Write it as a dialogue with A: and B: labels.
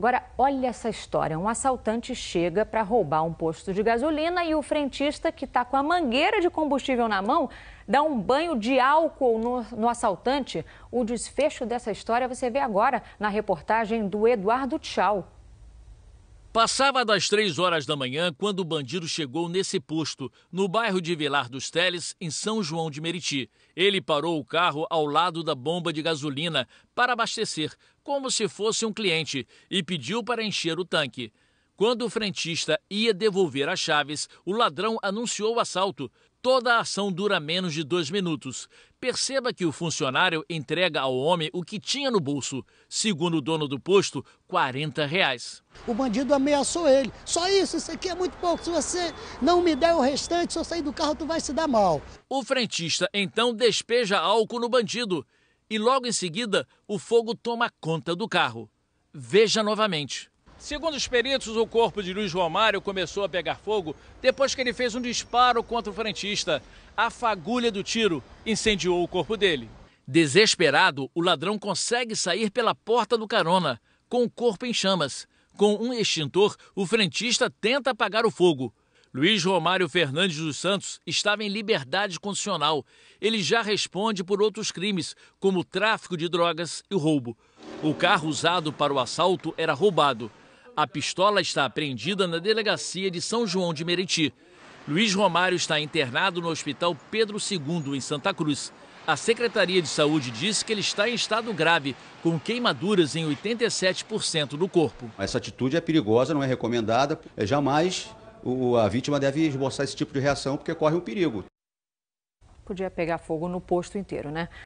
A: Agora, olha essa história. Um assaltante chega para roubar um posto de gasolina e o frentista, que está com a mangueira de combustível na mão, dá um banho de álcool no, no, assaltante. O desfecho dessa história você vê agora na reportagem do Eduardo Tchau.
B: Passava das três horas da manhã quando o bandido chegou nesse posto, no bairro de Vilar dos Teles, em São João de Meriti. Ele parou o carro ao lado da bomba de gasolina para abastecer, como se fosse um cliente, e pediu para encher o tanque. Quando o frentista ia devolver as chaves, o ladrão anunciou o assalto. Toda a ação dura menos de dois minutos. Perceba que o funcionário entrega ao homem o que tinha no bolso, segundo o dono do posto, 40 reais.
C: O bandido ameaçou ele. Só isso, isso aqui é muito pouco. Se você não me der o restante, se eu sair do carro, tu vai se dar mal.
B: O frentista então despeja álcool no bandido e logo em seguida o fogo toma conta do carro. Veja novamente. Segundo os peritos, o corpo de Luiz Romário começou a pegar fogo depois que ele fez um disparo contra o frentista. A fagulha do tiro incendiou o corpo dele. Desesperado, o ladrão consegue sair pela porta do carona, com o corpo em chamas. Com um extintor, o frentista tenta apagar o fogo. Luiz Romário Fernandes dos Santos estava em liberdade condicional. Ele já responde por outros crimes, como tráfico de drogas e roubo. O carro usado para o assalto era roubado. A pistola está apreendida na delegacia de São João de Meriti. Luiz Romário está internado no Hospital Pedro II, em Santa Cruz. A Secretaria de Saúde disse que ele está em estado grave, com queimaduras em 87% do corpo. Essa atitude é perigosa, não é recomendada. É, jamais a vítima deve
A: esboçar esse tipo de reação, porque corre um perigo. Podia pegar fogo no posto inteiro, né?